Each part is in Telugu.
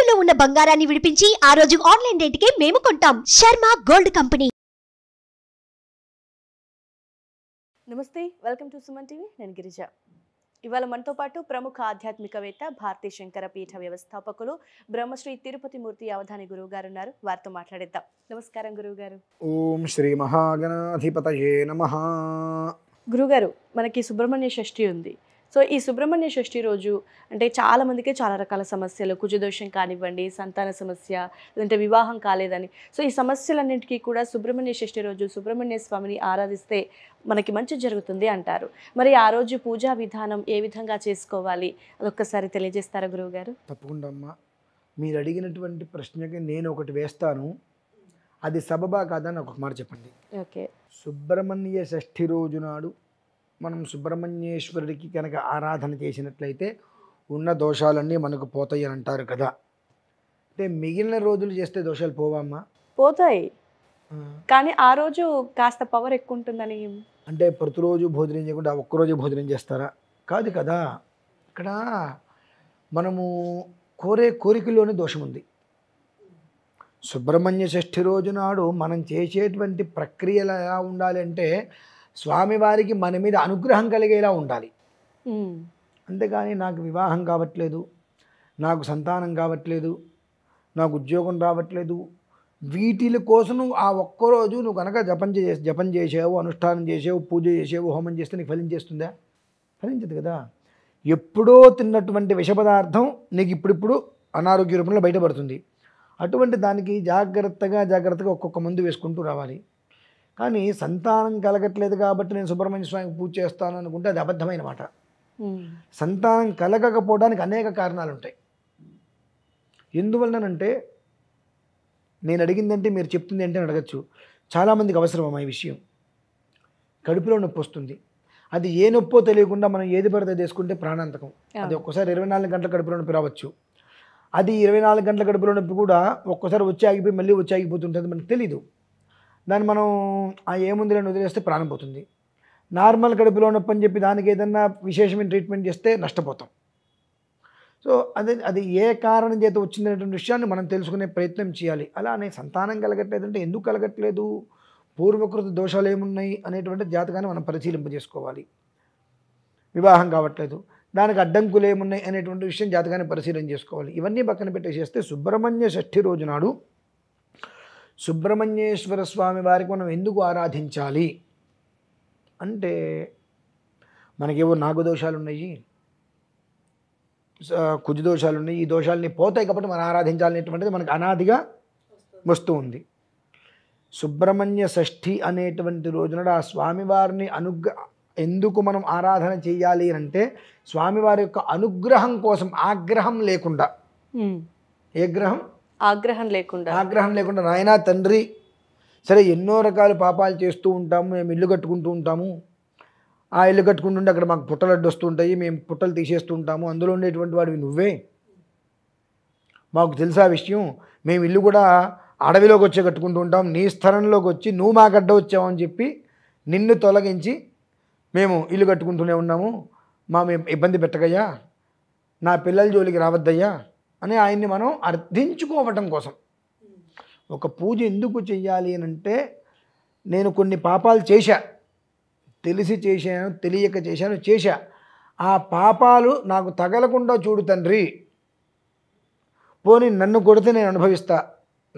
తాకట్టులో ఉన్న బంగారాన్ని విడిపించి ఆ రోజు ఆన్లైన్ రేటుకే మేము కొంటాం శర్మ గోల్డ్ కంపెనీ నమస్తే వెల్కమ్ టు సుమన్ టీవీ నేను గిరిజ ఇవాళ మనతో పాటు ప్రముఖ ఆధ్యాత్మికవేత్త భారతీ శంకర పీఠ వ్యవస్థాపకులు బ్రహ్మశ్రీ తిరుపతి మూర్తి అవధాని గురువు గారు ఉన్నారు వారితో మాట్లాడేద్దాం నమస్కారం గురువు గారు ఓం శ్రీ మహాగణాధిపతయే నమ గురుగారు మనకి సుబ్రహ్మణ్య షష్ఠి ఉంది సో ఈ సుబ్రహ్మణ్య షష్ఠి రోజు అంటే చాలామందికి చాలా రకాల సమస్యలు కుజదోషం కానివ్వండి సంతాన సమస్య లేదంటే వివాహం కాలేదని సో ఈ సమస్యలన్నింటికీ కూడా సుబ్రహ్మణ్య షష్ఠి రోజు సుబ్రహ్మణ్య స్వామిని ఆరాధిస్తే మనకి మంచి జరుగుతుంది అంటారు మరి ఆ రోజు పూజా విధానం ఏ విధంగా చేసుకోవాలి అదొక్కసారి తెలియజేస్తారా గురువుగారు తప్పకుండా అమ్మా మీరు అడిగినటువంటి ప్రశ్నకి నేను ఒకటి వేస్తాను అది సబబా కాదని ఒక మాట చెప్పండి ఓకే సుబ్రహ్మణ్య షష్ఠి రోజు నాడు మనం సుబ్రహ్మణ్యేశ్వరుడికి కనుక ఆరాధన చేసినట్లయితే ఉన్న దోషాలన్నీ మనకు పోతాయి అని అంటారు కదా అంటే మిగిలిన రోజులు చేస్తే దోషాలు పోవామ్మా పోతాయి కానీ ఆ రోజు కాస్త పవర్ ఎక్కువ ఉంటుందని అంటే ప్రతిరోజు భోజనం చేయకుండా ఒక్కరోజు భోజనం చేస్తారా కాదు కదా ఇక్కడ మనము కోరే కోరికలోనే దోషం ఉంది సుబ్రహ్మణ్య షష్ఠి రోజు నాడు మనం చేసేటువంటి ప్రక్రియలు ఎలా ఉండాలి అంటే స్వామివారికి మన మీద అనుగ్రహం కలిగేలా ఉండాలి అంతేగాని నాకు వివాహం కావట్లేదు నాకు సంతానం కావట్లేదు నాకు ఉద్యోగం రావట్లేదు వీటిల కోసం ఆ ఒక్కరోజు నువ్వు కనుక జపం చే జపం చేసావు అనుష్ఠానం చేసావు పూజ చేసావు హోమం చేస్తే నీకు ఫలించేస్తుందా ఫలించదు కదా ఎప్పుడో తిన్నటువంటి విష పదార్థం నీకు ఇప్పుడిప్పుడు అనారోగ్య రూపంలో బయటపడుతుంది అటువంటి దానికి జాగ్రత్తగా జాగ్రత్తగా ఒక్కొక్క మందు వేసుకుంటూ రావాలి కానీ సంతానం కలగట్లేదు కాబట్టి నేను సుబ్రహ్మణ్య స్వామికి పూజ చేస్తాను అనుకుంటే అది అబద్ధమైన మాట సంతానం కలగకపోవడానికి అనేక కారణాలు ఉంటాయి ఎందువలనంటే నేను అడిగిందంటే మీరు చెప్తుంది అంటే అడగచ్చు చాలామందికి అవసరమా ఈ విషయం కడుపులో నొప్పి వస్తుంది అది ఏ నొప్పో తెలియకుండా మనం ఏది పడితే తీసుకుంటే ప్రాణాంతకం అది ఒక్కసారి ఇరవై నాలుగు గంటల కడుపులో నొప్పి రావచ్చు అది ఇరవై నాలుగు గంటల కడుపులో నొప్పి కూడా ఒక్కసారి వచ్చి ఆగిపోయి మళ్ళీ వచ్చి ఆగిపోతుంటుంది మనకు తెలీదు దాన్ని మనం ఆ ముందులను వదిలేస్తే ప్రాణం పోతుంది నార్మల్ కడుపులో నొప్పి అని చెప్పి దానికి ఏదన్నా విశేషమైన ట్రీట్మెంట్ చేస్తే నష్టపోతాం సో అదే అది ఏ కారణం చేత వచ్చిందనేటువంటి విషయాన్ని మనం తెలుసుకునే ప్రయత్నం చేయాలి అలానే సంతానం కలగట్లేదు అంటే ఎందుకు కలగట్లేదు పూర్వకృత దోషాలు ఏమున్నాయి అనేటువంటి జాతకాన్ని మనం పరిశీలింపజేసుకోవాలి వివాహం కావట్లేదు దానికి అడ్డంకులు ఏమున్నాయి అనేటువంటి విషయం జాతకాన్ని పరిశీలన చేసుకోవాలి ఇవన్నీ పక్కన పెట్టేసేస్తే సుబ్రహ్మణ్య షష్ఠి రోజు నాడు సుబ్రహ్మణ్యేశ్వర స్వామి వారికి మనం ఎందుకు ఆరాధించాలి అంటే మనకేవో నాగదోషాలు ఉన్నాయి దోషాలు ఉన్నాయి ఈ దోషాలని పోతాయి కాబట్టి మనం ఆరాధించాలనేటువంటిది మనకు అనాదిగా వస్తూ ఉంది సుబ్రహ్మణ్య షష్ఠి అనేటువంటి రోజున ఆ స్వామివారిని అనుగ్ర ఎందుకు మనం ఆరాధన చేయాలి అంటే స్వామివారి యొక్క అనుగ్రహం కోసం ఆగ్రహం లేకుండా ఏ గ్రహం ఆగ్రహం లేకుండా ఆగ్రహం లేకుండా నాయన తండ్రి సరే ఎన్నో రకాల పాపాలు చేస్తూ ఉంటాము మేము ఇల్లు కట్టుకుంటూ ఉంటాము ఆ ఇల్లు కట్టుకుంటుంటే అక్కడ మాకు పుట్టలు ఉంటాయి మేము పుట్టలు తీసేస్తూ ఉంటాము అందులో ఉండేటువంటి వాడివి నువ్వే మాకు తెలుసా విషయం మేము ఇల్లు కూడా అడవిలోకి వచ్చే కట్టుకుంటూ ఉంటాం నీ స్థలంలోకి వచ్చి నువ్వు మాకు అడ్డ వచ్చావని చెప్పి నిన్ను తొలగించి మేము ఇల్లు కట్టుకుంటూనే ఉన్నాము మా మేము ఇబ్బంది పెట్టకయ్యా నా పిల్లల జోలికి రావద్దయ్యా అని ఆయన్ని మనం అర్థించుకోవటం కోసం ఒక పూజ ఎందుకు చెయ్యాలి అని అంటే నేను కొన్ని పాపాలు చేశా తెలిసి చేశాను తెలియక చేశాను చేశా ఆ పాపాలు నాకు తగలకుండా చూడు తండ్రి పోని నన్ను కొడితే నేను అనుభవిస్తా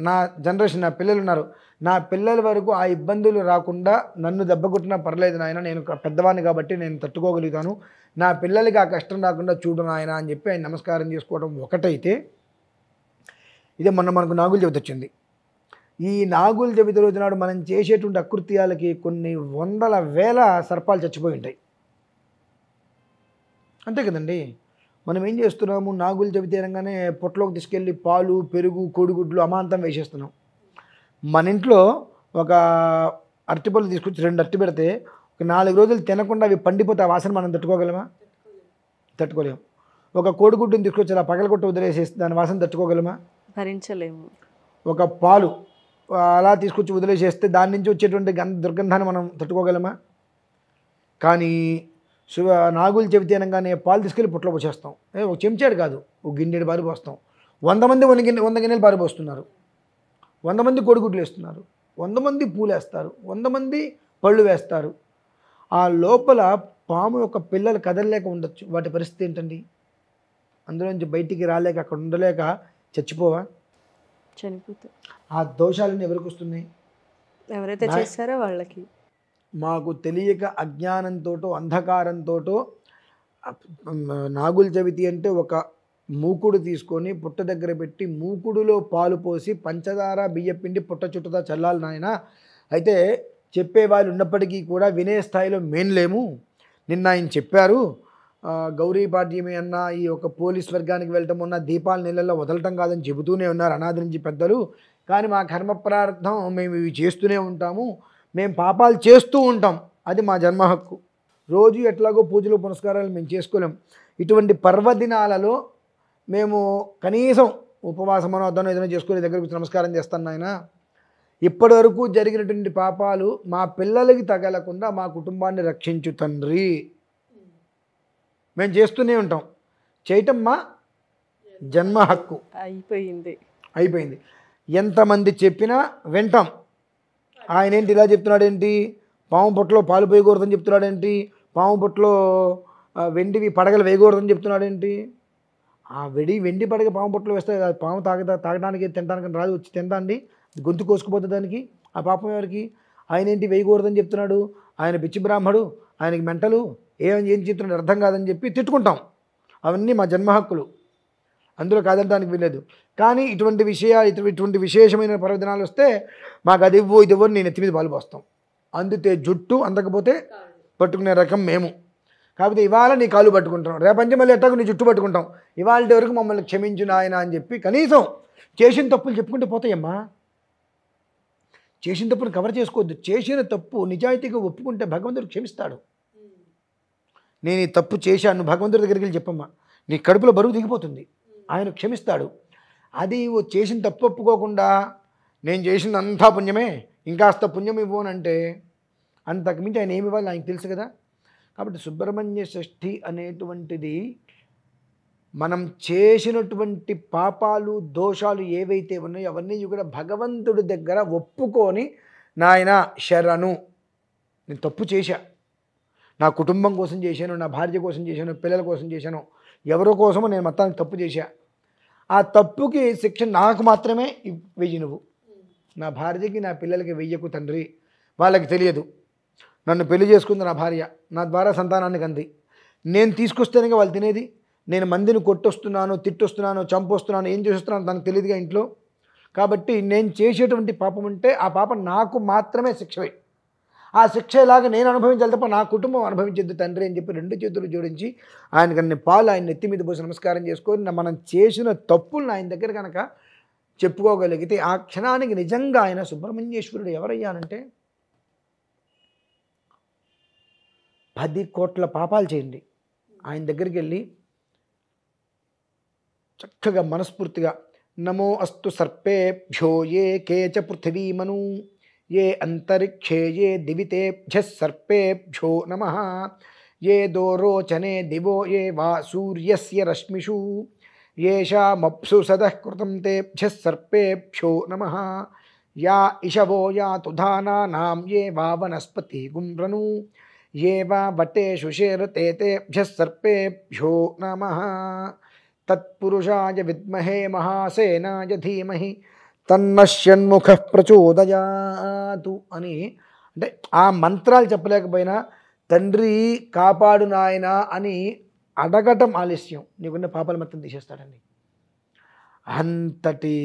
నా జనరేషన్ నా పిల్లలు ఉన్నారు నా పిల్లల వరకు ఆ ఇబ్బందులు రాకుండా నన్ను దెబ్బకొట్టినా పర్లేదు నాయన నేను పెద్దవాడిని కాబట్టి నేను తట్టుకోగలుగుతాను నా పిల్లలకి ఆ కష్టం రాకుండా చూడు నాయన అని చెప్పి ఆయన నమస్కారం చేసుకోవడం ఒకటైతే ఇదే మొన్న మనకు నాగుల చవితి వచ్చింది ఈ నాగుల చవితి రోజు నాడు మనం చేసేటువంటి అకృత్యాలకి కొన్ని వందల వేల సర్పాలు చచ్చిపోయి ఉంటాయి అంతే కదండి మనం ఏం చేస్తున్నాము నాగులు చెబితే అనగానే పొట్లోకి తీసుకెళ్ళి పాలు పెరుగు కోడిగుడ్లు అమాంతం వేసేస్తున్నాం మన ఇంట్లో ఒక అరటిపళ్ళు తీసుకొచ్చి రెండు అరటి పెడితే ఒక నాలుగు రోజులు తినకుండా అవి పండిపోతే ఆ వాసన మనం తట్టుకోగలమా తట్టుకోలేము ఒక కోడిగుడ్డుని తీసుకొచ్చి అలా పగలగొట్ట వదిలేసి దాని వాసన తట్టుకోగలమా భరించలేము ఒక పాలు అలా తీసుకొచ్చి వదిలేసేస్తే దాని నుంచి వచ్చేటువంటి గంధ దుర్గంధాన్ని మనం తట్టుకోగలమా కానీ శివ నాగులు అనగానే పాలు తీసుకెళ్ళి పుట్లో పోసేస్తాం ఒక చెంచాడు కాదు ఒక గిన్నెడు పాలు పోస్తాం వంద మంది వంద గిన్నె వంద గిన్నెలు పాలు పోస్తున్నారు వంద మంది కొడుగుడ్లు వేస్తున్నారు వంద మంది పూలు వేస్తారు వంద మంది పళ్ళు వేస్తారు ఆ లోపల పాము యొక్క పిల్లలు కదలలేక ఉండొచ్చు వాటి పరిస్థితి ఏంటండి అందులోంచి బయటికి రాలేక అక్కడ ఉండలేక చచ్చిపోవా చనిపోతే ఆ దోషాలను ఎవరికి వస్తున్నాయి ఎవరైతే చేస్తారో వాళ్ళకి మాకు తెలియక అజ్ఞానంతో అంధకారంతో నాగుల చవితి అంటే ఒక మూకుడు తీసుకొని పుట్ట దగ్గర పెట్టి మూకుడులో పాలు పోసి పంచదార బియ్యపిండి పుట్ట చుట్టదా చల్లాలి నాయన అయితే చెప్పేవాళ్ళు ఉన్నప్పటికీ కూడా వినే స్థాయిలో లేము నిన్న ఆయన చెప్పారు గౌరీ పాఠ్యమే అన్న ఈ ఒక పోలీస్ వర్గానికి వెళ్ళటం ఉన్న దీపాల నీళ్ళల్లో వదలటం కాదని చెబుతూనే ఉన్నారు అనాది నుంచి పెద్దలు కానీ మా కర్మ ప్రార్థం మేము ఇవి చేస్తూనే ఉంటాము మేము పాపాలు చేస్తూ ఉంటాం అది మా జన్మ హక్కు రోజు ఎట్లాగో పూజలు పునస్కారాలు మేము చేసుకోలేం ఇటువంటి పర్వదినాలలో మేము కనీసం ఉపవాసం అర్థం ఏదైనా చేసుకుని దగ్గర కూర్చొని నమస్కారం చేస్తాను ఆయన ఇప్పటి వరకు జరిగినటువంటి పాపాలు మా పిల్లలకి తగలకుండా మా కుటుంబాన్ని రక్షించు తండ్రి మేము చేస్తూనే ఉంటాం చేయటం మా జన్మ హక్కు అయిపోయింది అయిపోయింది ఎంతమంది చెప్పినా వింటాం ఆయన ఏంటి ఇలా చెప్తున్నాడేంటి పాము పొట్టలో పాలు పోయకూడదని చెప్తున్నాడేంటి పాము పొట్టలో వెండివి పడగలు వేయకూడదని చెప్తున్నాడేంటి ఆ వెడి వెండి పడగ పాము పొట్టలో వేస్తే అది పాము తాగ తాగడానికి తినడానికి రాదు వచ్చి తిందండి గొంతు కోసుకుపోతే దానికి ఆ పాపం ఎవరికి ఆయన ఏంటి వేయకూడదని చెప్తున్నాడు ఆయన పిచ్చి బ్రాహ్మడు ఆయనకి మెంటలు ఏం ఏం చెప్తున్నాడు అర్థం కాదని చెప్పి తిట్టుకుంటాం అవన్నీ మా జన్మ హక్కులు అందులో కాదనడానికి వీలేదు కానీ ఇటువంటి విషయాలు ఇటు ఇటువంటి విశేషమైన పర్వదినాలు వస్తే మాకు అది ఇవ్వు ఇది ఇవ్వని నేను ఎత్తి మీద బాలు పోస్తాం అందితే జుట్టు అందకపోతే పట్టుకునే రకం మేము కాకపోతే ఇవాళ నీ కాలు పట్టుకుంటాం రేపంచి మళ్ళీ ఎట్టకు నీ జుట్టు పట్టుకుంటాం ఇవాళ వరకు మమ్మల్ని క్షమించిన ఆయన అని చెప్పి కనీసం చేసిన తప్పులు చెప్పుకుంటూ పోతాయమ్మా చేసిన తప్పును కవర్ చేసుకోవద్దు చేసిన తప్పు నిజాయితీగా ఒప్పుకుంటే భగవంతుడు క్షమిస్తాడు నేను ఈ తప్పు చేశాను భగవంతుడి దగ్గరికి వెళ్ళి చెప్పమ్మా నీ కడుపులో బరువు దిగిపోతుంది ఆయన క్షమిస్తాడు అది చేసిన తప్పు ఒప్పుకోకుండా నేను చేసిన అంతా పుణ్యమే ఇంకాస్త పుణ్యం ఇవ్వనంటే అంతకుమించి ఆయన ఏమి ఇవ్వాలి ఆయనకు తెలుసు కదా కాబట్టి సుబ్రహ్మణ్య షష్ఠి అనేటువంటిది మనం చేసినటువంటి పాపాలు దోషాలు ఏవైతే ఉన్నాయో అవన్నీ కూడా భగవంతుడి దగ్గర ఒప్పుకొని నాయన శరణు నేను తప్పు చేశా నా కుటుంబం కోసం చేశాను నా భార్య కోసం చేశాను పిల్లల కోసం చేశాను ఎవరి కోసమో నేను మొత్తానికి తప్పు చేశా ఆ తప్పుకి శిక్ష నాకు మాత్రమే వెయ్యి నువ్వు నా భార్యకి నా పిల్లలకి వెయ్యకు తండ్రి వాళ్ళకి తెలియదు నన్ను పెళ్లి చేసుకుంది నా భార్య నా ద్వారా సంతానానికి అంది నేను తీసుకొస్తేనే వాళ్ళు తినేది నేను మందిని కొట్టొస్తున్నాను తిట్టొస్తున్నాను చంపొస్తున్నాను ఏం చేస్తున్నాను తనకు తెలియదుగా ఇంట్లో కాబట్టి నేను చేసేటువంటి పాపం ఉంటే ఆ పాపం నాకు మాత్రమే శిక్షవే ఆ శిక్ష ఇలాగ నేను అనుభవించాలి తప్ప నా కుటుంబం అనుభవించద్దు తండ్రి అని చెప్పి రెండు చేతులు జోడించి ఆయన అన్ని పాలు ఆయన నెత్తి మీద పోసి నమస్కారం చేసుకొని మనం చేసిన తప్పులను ఆయన దగ్గర కనుక చెప్పుకోగలిగితే ఆ క్షణానికి నిజంగా ఆయన సుబ్రహ్మణ్యేశ్వరుడు ఎవరయ్యానంటే పది కోట్ల పాపాలు చేయండి ఆయన దగ్గరికి వెళ్ళి చక్కగా మనస్ఫూర్తిగా నమో అస్తు సర్పేభ్యో ఏ కేచ పృథివీమను ఏ అంతరిక్షే ఏ దివితేభ్య సర్పేభ్యో నమ ఏ దోరోచనే దివో ఏ వా సూర్యస్య రశ్మిషు ఏషామప్సు సదః కృతం తేభ్య సర్పేభ్యో నమ యా ఇషవో యా తుధానానాం ఏ వా వనస్పతి గుండ్రను ఏ వా వటేషు శేరతే తేభ్య సర్పేభ్యో నమ తత్పురుషాయ విద్మహే మహాసేనాయ ధీమహి తన్నశ్యన్ముఖ ప్రచోదయాతు అని అంటే ఆ మంత్రాలు చెప్పలేకపోయినా తండ్రి కాపాడు నాయన అని అడగటం ఆలస్యం నీకున్న పాపాలు మొత్తం తీసేస్తాడండి అంతటి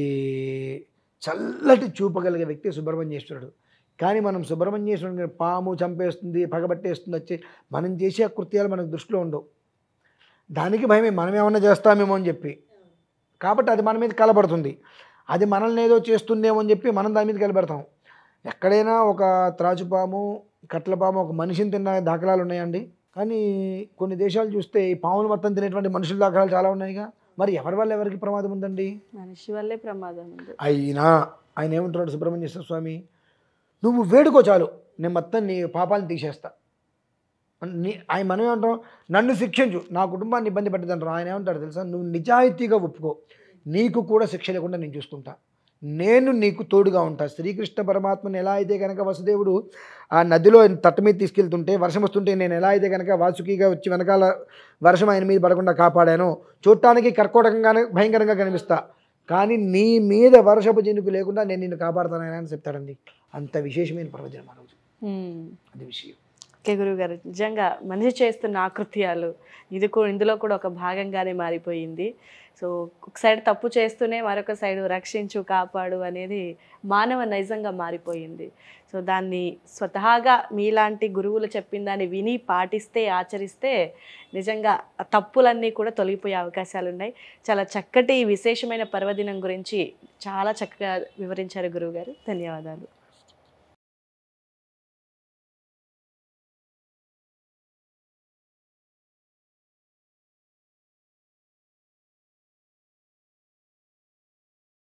చల్లటి చూపగలిగే వ్యక్తి సుబ్రహ్మణ్యేశ్వరుడు కానీ మనం సుబ్రహ్మణ్యేశ్వరుని పాము చంపేస్తుంది పగబట్టేస్తుంది వచ్చి మనం చేసే కృత్యాలు మనకు దృష్టిలో ఉండవు దానికి భయమే మనం ఏమన్నా చేస్తామేమో అని చెప్పి కాబట్టి అది మన మీద కలబడుతుంది అది మనల్ని ఏదో చేస్తుందేమో అని చెప్పి మనం దాని మీద కలబెడతాం ఎక్కడైనా ఒక త్రాచుపాము కట్లపాము ఒక మనిషిని తిన్న దాఖలాలు ఉన్నాయండి కానీ కొన్ని దేశాలు చూస్తే ఈ పాములు మొత్తం తినేటువంటి మనుషుల దాఖలాలు చాలా ఉన్నాయిగా మరి ఎవరి వల్ల ఎవరికి ప్రమాదం ఉందండి మనిషి వల్లే ప్రమాదం అయినా ఆయన ఏమంటున్నాడు సుబ్రహ్మణ్యేశ్వర స్వామి నువ్వు వేడుకో చాలు నేను మొత్తం నీ పాపాలను తీసేస్తా నీ ఆయన మనం ఏమంటాం నన్ను శిక్షించు నా కుటుంబాన్ని ఇబ్బంది పెట్టదంటారు ఆయన ఏమంటాడు తెలుసా నువ్వు నిజాయితీగా ఒప్పుకో నీకు కూడా శిక్ష లేకుండా నేను చూసుకుంటా నేను నీకు తోడుగా ఉంటా శ్రీకృష్ణ పరమాత్మను ఎలా అయితే కనుక వసుదేవుడు ఆ నదిలో తట్ట మీద తీసుకెళ్తుంటే వర్షం వస్తుంటే నేను ఎలా అయితే కనుక వాసుకీగా వచ్చి వెనకాల వర్షం ఆయన మీద పడకుండా కాపాడాను చూడటానికి కర్కోటకంగానే భయంకరంగా కనిపిస్తా కానీ నీ మీద వర్షపు జనుకు లేకుండా నేను నిన్ను కాపాడుతానని అని చెప్తాడండి అంత విశేషమైన ప్రవచనం ఆ రోజు అది విషయం ఓకే గారు నిజంగా మనిషి చేస్తున్న ఆకృత్యాలు ఇది కూడా ఇందులో కూడా ఒక భాగంగానే మారిపోయింది సో ఒక సైడ్ తప్పు చేస్తూనే మరొక సైడ్ రక్షించు కాపాడు అనేది మానవ నైజంగా మారిపోయింది సో దాన్ని స్వతహాగా మీలాంటి గురువులు చెప్పిన దాన్ని విని పాటిస్తే ఆచరిస్తే నిజంగా తప్పులన్నీ కూడా తొలగిపోయే అవకాశాలు ఉన్నాయి చాలా చక్కటి విశేషమైన పర్వదినం గురించి చాలా చక్కగా వివరించారు గురువుగారు ధన్యవాదాలు